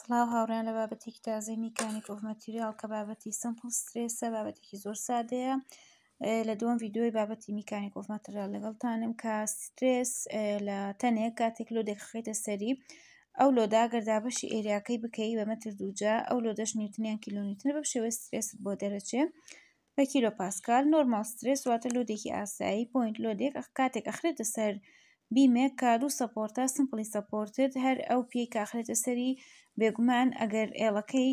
سڵاو هاوڕیان لە بابەتێکی تازای میکانیک ئۆف مەتریال کە بابەتی سمپل سترێسە بابەتێکی زۆر سادەیە لە دوم یددیوی بابەتی میکانیک ئۆف مەتریال لەگەڵتانم کە سترس لە تەنێک کاتێک لۆ دەخخێتە سەری ئەو لۆدا گەردابەشی ئێریاکەی بکەی بە مەتر دوجا ئەو لۆدەش نیوتنیان کیلونیتر بە شێوە سترس بۆ دەرەچێ بە کیلۆ پاسکال نۆرمال سترس واتە لۆدێکی ئاسایی پوینت لۆدێک کاتێک ئەخرێتە سەر بیمێک کار و سپۆرتە سمپلی سپۆرتت هەر ئەو پێی کاخرێتە سەری بێگومان ئەگەر ئێڵەکەی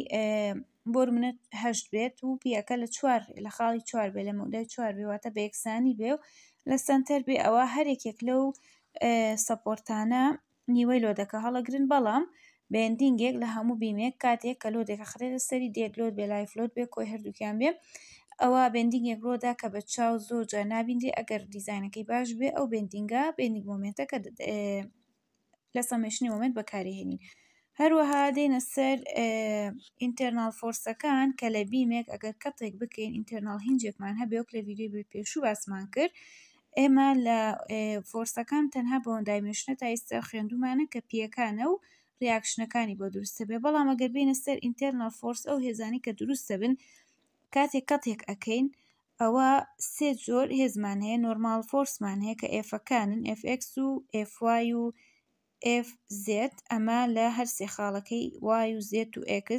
بۆر منت هەشت بێت و پیەکە لە چوار لە خاڵی چوار بێ لە مودای چوار بێواتە بە یەکسانی بێ و لە سنتەر بێ ئەوە هەرێکێک لەو سپۆرتانە نیوەی لۆدەکە هەڵەگرن بەڵام بێندینگێک لە هەموو بیمێک کاتێک کە لۆدێکە خرێتە سەری دێک لۆت بێ لای فلۆت بێ کۆی هەردووکیان بێ ئەوە بندینگێک ڕۆدا کە بە چاو زۆر جا نابینێ ئەگەر دیزینەکەی باش بێ ئەو بندینگە بندنگ مۆمنتە کە لە سەمەشنی مۆمنت بەکارهێنین هەروەها دێنە سەر ئینتەرنال فۆرسەکان کە لە بیمێک ئەگەر کەتێک بکەین ئینتەرنال هینجێکمان هەبێک لە ویدیو پێشوو باسمان کرد. ئێمە لە فۆرسەکان تەنها بۆ ئۆندایمێشنە تا ئێستا خوێندومانە کە پیەکانە و ریاکشنەکانی بۆ دروستە بێ بەڵام ئەگەر بینە سەر ئینتەرنال فۆرس ئەو هێزانی کە دروستە بن کاتێک کەتێک ئەەکەین ئەوە سێ جۆر هێزمان هەیە نۆرمال فۆرسمان هەیە کە ئفەکانن FX و FY و FZ ئەمە لە هەر سێ خاڵەکەی وای و زێت و X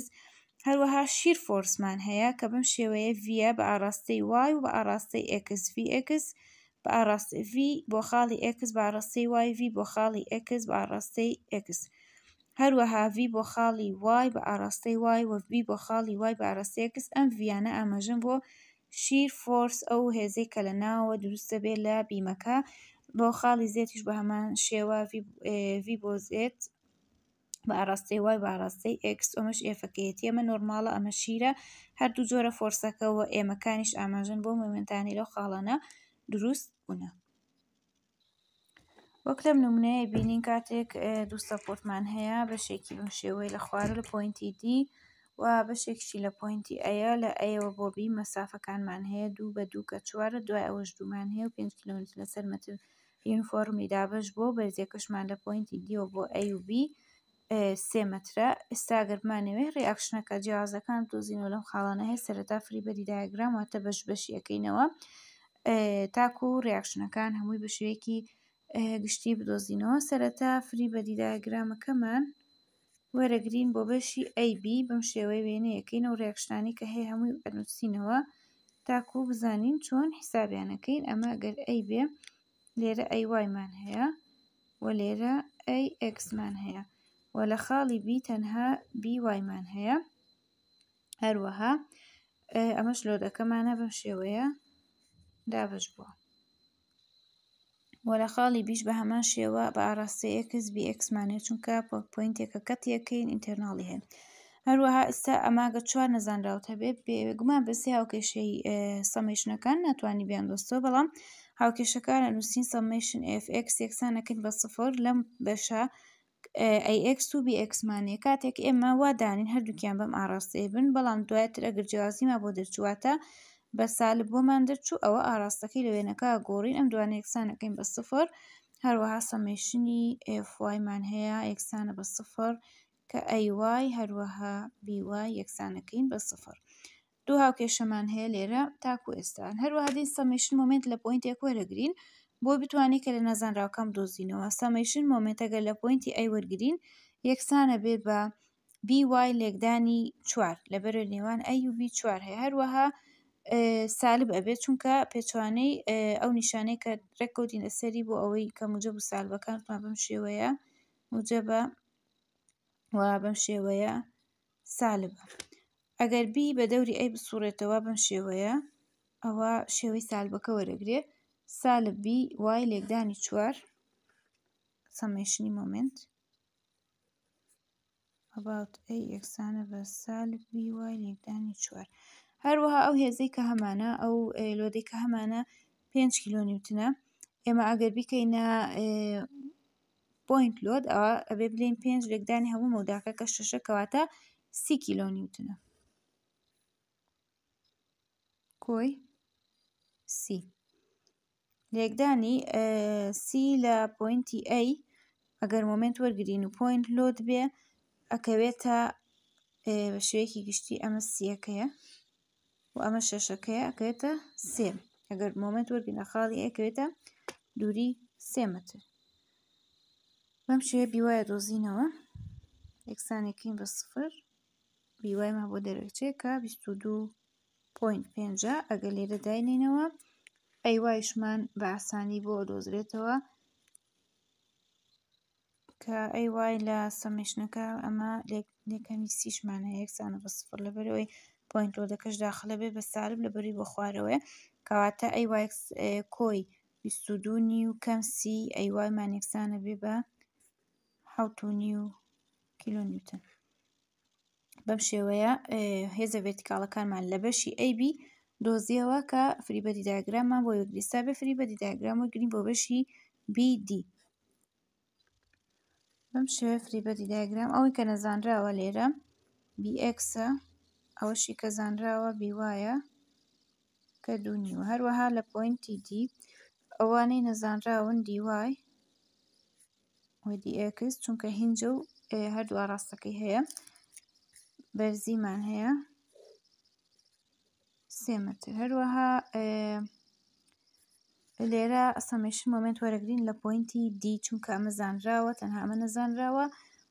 هەروەها شیر فۆرسمان هەیە کە بم شێوەیە ڤە بە ئاراستەی وای و بە ئاراستەی XVX بە ئاراستV بۆ خاڵی X بە ئاراستەی وایV بۆ خاڵی X بە ئاراستەی X. هەروەها V بۆ خاڵی وای بە ئاراستەی وای وV بۆ خاڵی وای بە ئاراستەیەکس ئەم ڤیانە ئاماژن بۆ شیر فۆرس ئەو هێزەی کە لە ناوە دروستە بێ لە بیمەکە بۆ خاڵی زێتیش بە هەمان شێوە V بۆ زێت بە ئاراستەی وای بە ئاراستەی X ئەمەش ئێفەکەیەتی ئەمە نۆرمالە ئەمە شیرە هەردوو جۆرە فۆرسەکەەوە ئێمەکانیش ئاماژن بۆ مومنتانی لەو خاڵانە دروست بوونە. وەک لەم نمونەیە بینین کاتێک دووسە پۆرتمان هەیە بەشێکی بم شێوەی لە خوارە لە پوینتی دی و بەشێکشی لە پوینتی ئەیە لە ئەیەوە بۆ بی مەسافەکانمان هەیە دوو بە دوو کە چوارە دوای ئەوەش دومان هەیە و 5 کیلومتر لەسەر متر یونفۆرمی دابش بۆ بەرزێکشمان لە پوینتی دیوە بۆ ئەUB سێمەترە ئێستا گەرمانەوێ ڕێاکشنەکە جیازەکان دۆزینەوە لەم خاڵانە هەیە سەرەتا فریبەری داگرام واتە بەش بەشیەکەینەوە تاکو و ڕێاکشنەکان هەمووی بە شوەیەکی گشتی بدۆزینەوە سەرەتا فری بە دیداگرامەکەمان وەرەگرین بۆ بەشی AB بەم شێوەی وێنەیەکەینە و ڕێکشتانی کە هەیە هەمووی ئەنووسینەوە تاکو و بزانین چۆن حیسابیانەکەین ئەمە گەر ئەی بێ لێرە ئەیوایمان هەیە و لێرە ئەیئکسمان هەیە و لە خاڵی بی تەنها بیوایمان هەیە هەروەها ئەمەش لۆ دەکەمانە بەم شێوەیە دابش بووە وە لە خاڵی بیش بە هەمان شێوە بە ئاراستەیە کەسبی ئەکسمانێت چونکە پۆینتێکە کەتیەکەین ئینتەرناڵی هەن هەروەها ئێستا ئەماگە چوار نەزانراوت هەبێت بێگومان بەسی هاوکێشەی سەمیشنەکان ناتوانانی بیان دۆستەوە بەڵام هاوکێشەکانە نووسین سەمیشن FX یەکسانەکەین بە سفۆر لەم بەشە ئەX و BXمانەیە کاتێک ئێمە وادانین هەردووکیان بەم ئاراستەیە بن بەڵام دوایەتر ئەگەر جیازیمە بۆ دەرچواتە بە سالب بۆمان دەرچوو ئەوە ئاراستەکەی لە وێنەکە گۆڕین ئەم دوانە یەکسانەکەین بە سفر هەروەها سەمێشنی ئفوایمان هەیە یەکسانە بە سفر کە ئەیوای هەروەها بیوای یەکسانەکەین بە سفر. دوو هاوکێشەمان هەیە لێرە تاکو ئێستان هەروەهادین سەمیشن مۆمنت لە پوینتێک وەرەگرین بۆ بتوانین کە لە نەزانراوەکەم دۆزینەوە سەمیشن مۆمنتەگە لە پوینتی ئەی وەرگرین یەکسانە بێ بە بیوای لێکدانی چوار لەبەر نێوان ئەیوبی چوار هەیە هەروەها سالب ئەبێت چونکە پێچوانەی ئەو نیشانەی کە ڕێککەوتین ئەسەری بۆ ئەوەی کە موجە بوو سالبەکانتمان بەم شێوەیە موجە بە وا بەم شێوەیە سالبە ئەگەر بی بە دەوری ئەی بسوڕێتەوە بەم شێوەیە ئەوە شێوەی سالبەکە وەرەگرێ سالبی وای لێکدانی چوار سەمێشنی مۆمنت about a یەکسانە بە سالبی وای لێکدانی چوار. هەروەها ئەو هێزەی کە هەمانە ئەو لۆدەی کە هەمانە 5 کیلۆنیوتنە ئێمە ئەگەر بیکەینە پوینت لۆد ئەوە ئەبێ بلین پێنج لێکدانی هەموو مەوداکە کە شەشە کەواتە سی کیلۆنیوتنە کۆی سی لێکدانی سی لە پوینتی ئەی ئەگەر مۆمنت وەرگین و پوینت لۆت بێ ئەکەوێتە بە شوەیەکی گشتی ئەمە سیەکەیە و ئەمە شەشەکەی ئەکەوێتە سێ ئەگەر مۆمنت وەرگینە خاڵی ئەکەوێتە دووری سێمەتر بەم شێ بیواە دۆزینەوە یەکسانێکین بە سفر بیوایمە بۆ دەرەچێکە 22 پوینت5 ئەگەر لێرە داینینەوە ئەیوایشمان بە ئاسانی بۆ دۆزرێتەوە کە ئەی وای لە سەمیشنەکە ئەمە لێکەمی سیشمانە یەکسانە بە سفر لەبەرەوەی پوینت لۆدەکەش داخلە بێ بە سالب لە بەری بۆ خوارەوەی کەواتە ئەی وایکس کۆی بیستودونی و کەم سی ئەی وای مانێکسانە بێ بە حوتنی و کیلۆنیوتن بەم شێوەیە هێزە ڤێتیکاڵەکانمان لە بەشی ئەیبی دۆزیەوە کە فریبەتی داگراممان بۆ یۆگریسا بە فریبەتی داگرام و گرین بۆ بەشی BD بەم شێوە فریبەتی داگرام ئەوەی کە نەزانراوە لێرە BX ئەوەشی کە زانراوە بیوایە کە دوو نیوە هەروەها لە پوینتی دی ئەوانەی نەزانراون دیوای دیX چونکە هینجە و هەردووا ڕاستەکەی هەیە بەرزیمان هەیە سێمەتر هەروەها لێرە ئەسەمێش مۆمنت وەرەگرین لە پوینتی دی چونکە ئەمە زانراوە تەنها ئەمە نەزانراوە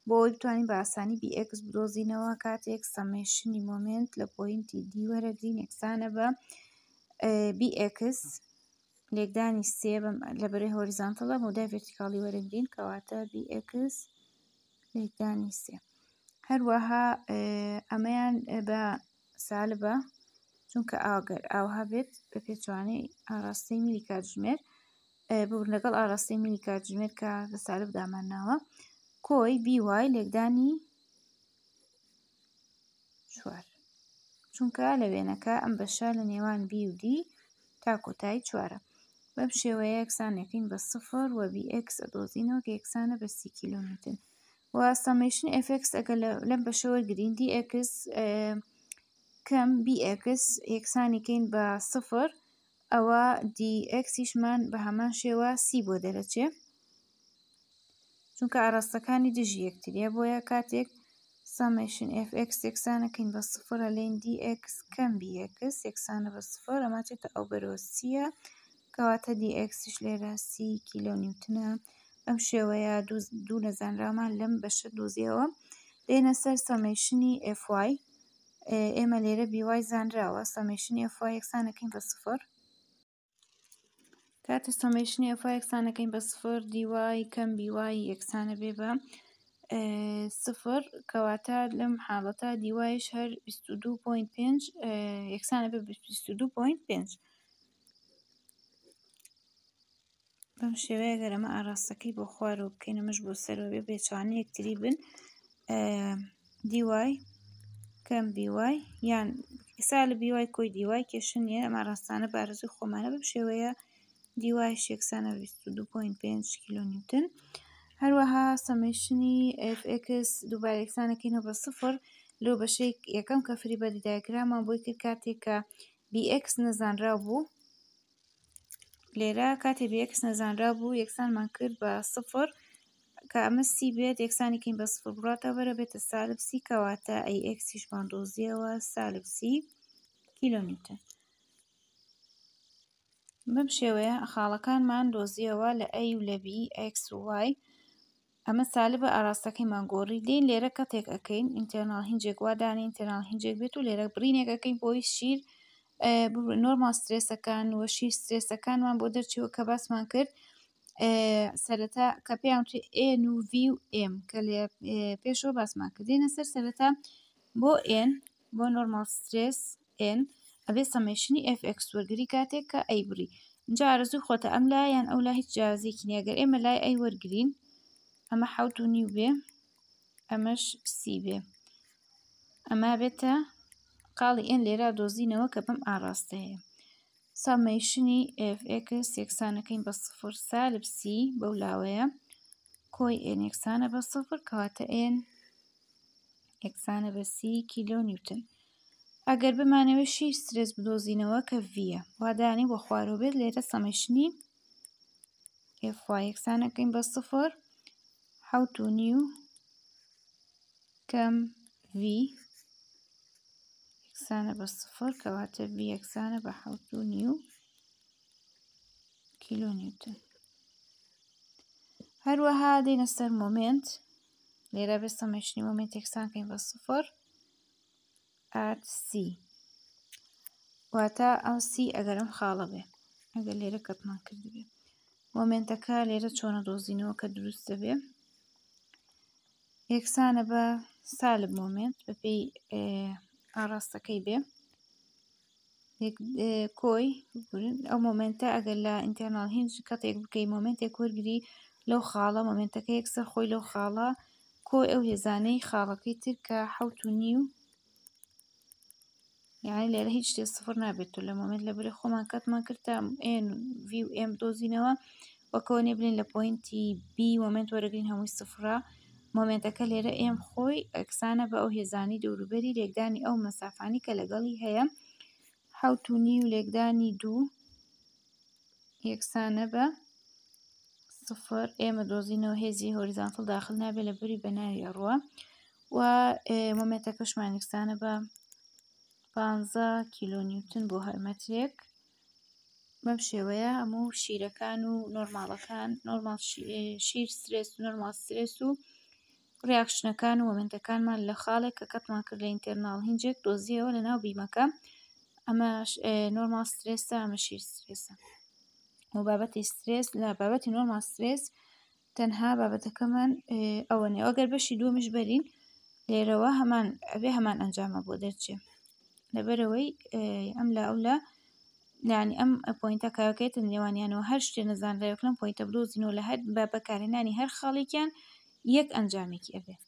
بۆی بتوانین بە ئاسانی BX بدۆزینەوە کاتێک سەمێشنی مۆمنت لە پۆینتی دیوەرەگرین یەکسانە بە BX لێکدانی سێ لە بەرەی هۆریزانتەڵە مودای ڤرتیکاڵی وەرەگرین کەواتە BX لێکدانی سێ هەروەها ئەمەیان بە سال بە چونکە ئاگەر ئاوها بێت بە پێچوانەی ئاڕاستی میری کاتژمێر ببوون لەگەڵ ئاڕاستی میری کاتژمێر کە بە سالب دامانناوە کۆی بیوای لێکدانی چوار چونکە لە وێنەکە ئەم بەشە لە نێوان بیودی تا کۆتایی چوارە بەم شێوەیە یەکسانەکەین بە سفر و بیX ئەدۆزینەوە کە یەکسانە بە سی کیلومتر و سەمیشن FX ئەگەر لەم بەشەوە گرین دیX کەم بیX یەکسانیکەین بە سفر ئەوە دیX یشمان بە هەمان شێوە سی بۆ دەرەچێت چونکە ئاراستەکانی دژی یەکتریە بۆیە کاتێک سامشن Fx یەکسانەکەین بە سفرە لێن دیX کەم بیەکس یەکسانە بە سفر ئەماچێتە ئەو بەرۆسیە کەواتە دیXش لێرە سی کیلۆنیوتنە ئەم شێوەیە دوو لە زانرامان لەم بەشە دۆزیەوە دێنە سەر سامشنی Fy ئێمە لێرە بیوای زانراوە سامشنی Fy یەکسانەکەین بە سفر کاتە سەمەشنی ئەفا یەکسانەکەین بە سفر دیوای کەم بیوای یەکسانە بێ بە سفر کەواتە لەم حاڵەتە دیوایش هەر 22.5 یەکسانە بێ 22.5 بەم شێوەیە گەرەمە ئاراستەکەی بۆ خوارەوە بکەینەمەش بۆ سەرەوە بێ بێچوانە یەکتری بن دیوای کەم بیوای یان ئێسا لە بیوای کۆی دیوای کێشن نیە ئەمە ڕاستانە بارزوی خۆمانە بەم شێوەیە دیوای شێکسانە 22.5 کیلونیوتن هەروەها سەمیشنی Fx دووبار یەکسانەکەینەوە بە سفر لۆ بەشەی یەکەم کە فری بە دیداگرامان بۆی کرد کاتێک کە BX نەزانرا بوو لێرە کاتێ BX نەزانرا بوو یەکسانمان کرد بە سفر کە ئەمە سی بێت یەکسانێکین بە سفر بڕاتە بەرە بێتە سالبسی کەواتە ئەیئکسیشمان دۆزیەوە سالبسی کیلۆمیتر بەم شێوەیە خاڵەکانمان دۆزیەوە لە ئەی و لە B X y ئەمە سالب بە ئاراستەکەیمان گۆڕی دێن لێرە کەتێک ئەەکەین ئینتەرنال هینجێک وادانێ ئینتەرنال هینجێک بێت و لێرە برینێکەکەین بۆی شیر نۆرما سرێسەکان وە شیر سرێسەکانمان بۆ دەرچیوە کە باسمان کرد سەرەتا کە پێیان N و V و M کە لێ پێشەوە باسمان کردینە سەر سەرەتا بۆ N بۆ نۆرمال سرێس N ئەبێ سەمێشنی Fx وەرگری کاتێک کە ئەیبری اینجا ئارزوو خۆتە ئەم لایەن ئەو لا هیچ جیازێکی نیەگەر ئێمە لای ئەی وەرگین ئەمە حوت و نیو بێ ئەمەش سی بێ ئەما بێتە قاڵی ئێن لێرا دۆزینەوە کە بەم ئاڕاستە هەیە سەمەیشنی Fx یەکسانەکەین بە سفر سالبسی بەو لاوەیە کۆی ئێن یەکسانە بە سفر کەواتە ئێن یەکسانە بە سی کیلۆ نیوتن ئەگەر بمانەوێت شی سرس بدۆزینەوە کە ڤە وادانی بۆ خوارۆ بێت لێرە سەمەشنی فوا یەکسانەکەین بە سفر حوت و نیو کەم V یەکسانە بە سفر کەواتە V یەکسانە بە حوت و نیو کیلۆنیوتن هەروەها دێنە سەر مۆمنت لێرە بێ سەمەشنی مۆمنت یەکسانکەین بە سفر ئات سی واتە ئەو سی ئەگەرم خاڵە بێ ئەگەر لێرە کەتمان کردبێ مۆمنتەکە لێرە چۆنە دۆزینەوە کە دروست دەبێ یەکسانە بە سالب مۆمنت بەپی ئاراستەکەی بێ کۆی ئەو مۆمنتە ئەگەر لە ئینتەرنال هینج کاتێک بکەی مۆمنتێک وەرگری لەو خاڵە مۆمنتەکە یەکسەر خۆی لەو خاڵە کۆ ئەو هێزانەی خاڵەکەی تر کە حوت و نیو یعنی لێرە هیچ شتێ سفر نابێت و لە مەمێت لە برێ خۆمان کاتمان کردە ئم دۆزینەوە وەکەوە نێ بلین لە پوینتی بی ومنت وەرەگرین هەمووی سفرا مۆمێنتەکە لێرە ئێم خۆی ئەکسانە بە ئەو هێزانی دەوروبەری لێکدانی ئەو مەسافانی کە لەگەڵی هەیە حوتنی و لێکدانی دوو یەکسانە بە سفر ئێمە دۆزینەوە هێزی هۆریزانفل داخل نابێت لە بری بەناوی ئەڕوە و مۆمێتەکەشمان یەکسانە بە پانزە کیلۆنیوتن بۆ هەرمەترێک بەم شێوەیە هەموو شیرەکان و نۆرمالەکان نۆرمال شیر سرس و نۆرمال سرس و ڕاکشنەکان و ومنتەکانمان لە خاڵێک کە کەتمان کرد لە ئینتەرناڵ هینجێک دۆزیەوە لە ناو بیمەکە ئەمە نۆرمال سرسە ئەمە شیر سرسە و بابەتی سرس لە بابەتی نۆرمال سرس تەنها بابەتەکەمان ئەوە نێ ئەگەر بەشی دومش بەرین لێرەوە هەمان ئەبێ هەمان ئەنجامە بۆ دەرچێت لەبەرەوەی ئەم لە ئەو لە یعنی ئەم پوینتە کاکەێتن لێوانیانەوە هەر شتێ نەزانراوەکەم پوینتە بدۆزینەوە لە هەر بە بەکارێنانی هەر خاڵێکیان یەک ئەنجامێکی ئەبێت